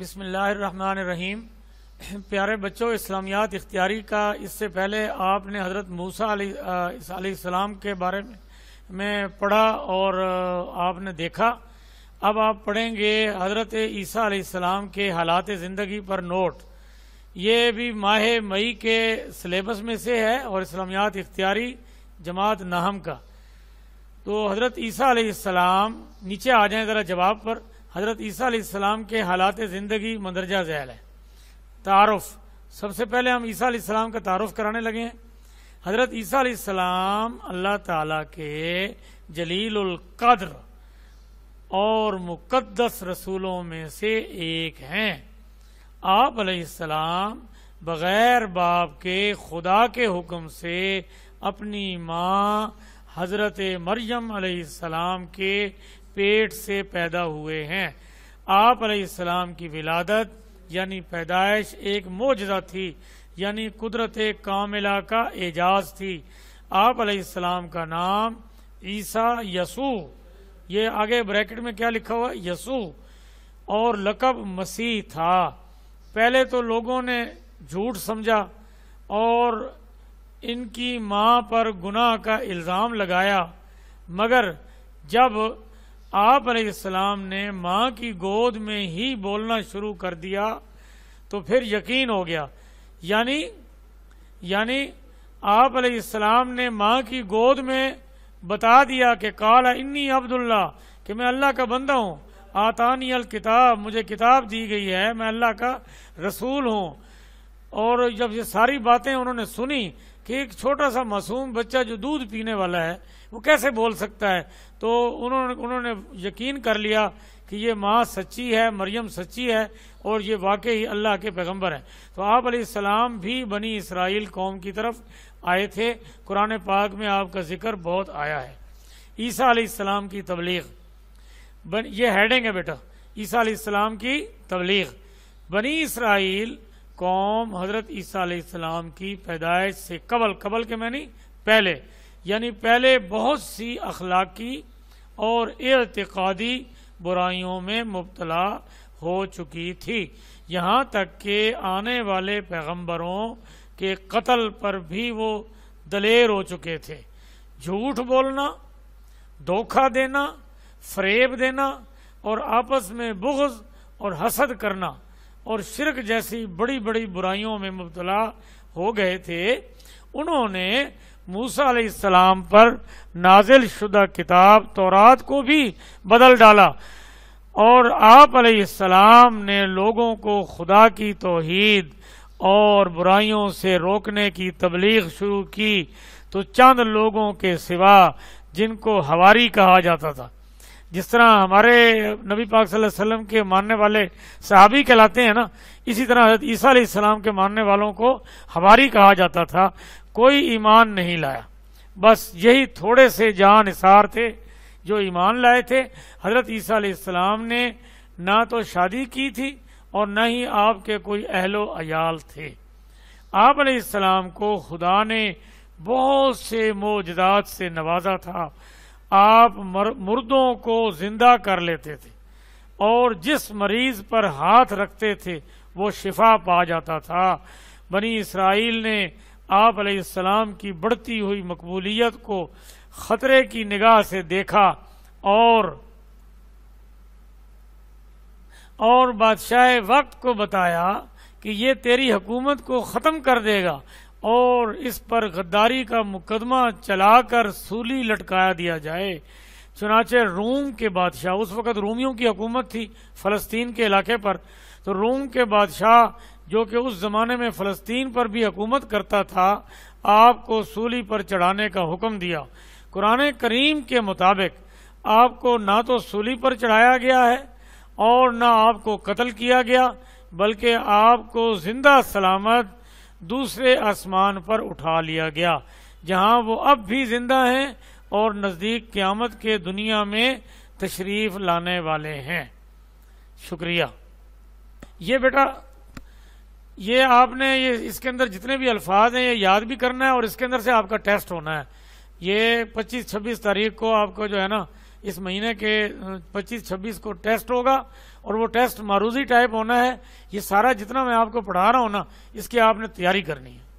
बिसमीम प्यारे बच्चों इस्लामियात इख्तियारी का इससे पहले आपने हज़रत मूसा सलाम के बारे में मैं पढ़ा और आपने देखा अब आप पढ़ेंगे हज़रत ईसा सलाम के हालात ज़िंदगी पर नोट ये भी माह मई के सलेबस में से है और इस्लामियात इख्तियारी जमात नाहम का तो हज़रत ईसा सलाम नीचे आ जाएं ज़रा जवाब पर हज़रत ईसा के हालात ज़िंदगी मंदरजा जैल है तारफ़ सबसे पहले हम ईसा का तारफ़ कराने लगे हैं हज़रत ईसा अल्लाह तला के जलीलकद्र और मुकदस रसूलों में से एक हैं आप सलाम बग़ैर बाप के खुदा के हुक्म से अपनी माँ हज़रत मरियम के पेट से पैदा हुए हैं आप सलाम की विलादत यानी पैदाइश एक मोजदा थी यानी कुदरत कामिला का एजाज थी आप सलाम का नाम ईसा यसू ये आगे ब्रैकेट में क्या लिखा हुआ यसू और लकब मसीह था पहले तो लोगों ने झूठ समझा और इनकी माँ पर गुनाह का इल्ज़ाम लगाया मगर जब आप अलैहिस्सलाम ने माँ की गोद में ही बोलना शुरू कर दिया तो फिर यकीन हो गया यानी यानी आप अलैहिस्सलाम ने माँ की गोद में बता दिया कि काला इन्नी अब्दुल्ला कि मैं अल्लाह का बंदा हूँ आतानी अल किताब मुझे किताब दी गई है मैं अल्लाह का रसूल हूँ और जब ये सारी बातें उन्होंने सुनी कि एक छोटा सा मासूम बच्चा जो दूध पीने वाला है वो कैसे बोल सकता है तो उन्होंने उन्होंने यकीन कर लिया कि ये माँ सच्ची है मरियम सच्ची है और ये वाकई अल्लाह के पैगंबर है तो आप सलाम भी बनी इसराइल कौम की तरफ आए थे कुरान पाक में आपका जिक्र बहुत आया है ईसा सलाम की तबलीग ये हेडिंग है बेटा ईसा सलाम की तबलीग बनी इसराइल कौम हजरत ईसा की पैदाइश से कबल कबल के मैनी पहले यानी पहले बहुत सी अखलाकी और इरतकादी बुराइयों में मुबतला हो चुकी थी यहाँ तक के आने वाले पैगम्बरों के कत्ल पर भी वो दलेर हो चुके थे झूठ बोलना धोखा देना फ्रेब देना और आपस में बुग्ज़ और हसद करना और शिरक जैसी बड़ी बड़ी बुराइयों में मुबतला हो गए थे उन्होंने मूसा सलाम पर नाजिल शुदा किताब तौरात को भी बदल डाला और आप सलाम ने लोगों को खुदा की तोहीद और बुराइयों से रोकने की तबलीग शुरू की तो चंद लोगों के सिवा जिनको हवारी कहा जाता था जिस तरह हमारे नबी पाक वसल्लम के मानने वाले सहाबी कहलाते हैं ना इसी तरह हजरत ईसा सलाम के मानने वालों को हमारी कहा जाता था कोई ईमान नहीं लाया बस यही थोड़े से जान इसार थे जो ईमान लाए थे हजरत ईसा सलाम ने ना तो शादी की थी और न ही आपके कोई अहलो अयाल थे आप सलाम को खुदा ने बहुत से मोजदात से नवाजा था आप मुर्दों को जिंदा कर लेते थे और जिस मरीज पर हाथ रखते थे वो शिफा पा जाता था बनी इसराइल ने आप सलाम की बढ़ती हुई मकबूलियत को खतरे की निगाह से देखा और और बादशाह वक्त को बताया कि ये तेरी हुकूमत को ख़त्म कर देगा और इस पर गद्दारी का मुकदमा चलाकर सूली लटकाया दिया जाए चुनाचे रोम के बादशाह उस वक्त रोमियों की हुकूमत थी फलस्तीन के इलाके पर तो रोम के बादशाह जो कि उस जमाने में फलस्तीन पर भी हुकूमत करता था आपको सूली पर चढ़ाने का हुक्म दिया कुरान करीम के मुताबिक आपको ना तो सूली पर चढ़ाया गया है और ना आपको कत्ल किया गया बल्कि आपको जिंदा सलामत दूसरे आसमान पर उठा लिया गया जहां वो अब भी जिंदा हैं और नज़दीक क़्यामत के दुनिया में तशरीफ लाने वाले हैं शुक्रिया ये बेटा ये आपने ये इसके अंदर जितने भी अल्फाज हैं ये याद भी करना है और इसके अंदर से आपका टेस्ट होना है ये 25-26 तारीख को आपको जो है ना इस महीने के 25-26 को टेस्ट होगा और वो टेस्ट मारूजी टाइप होना है ये सारा जितना मैं आपको पढ़ा रहा हूँ ना इसकी आपने तैयारी करनी है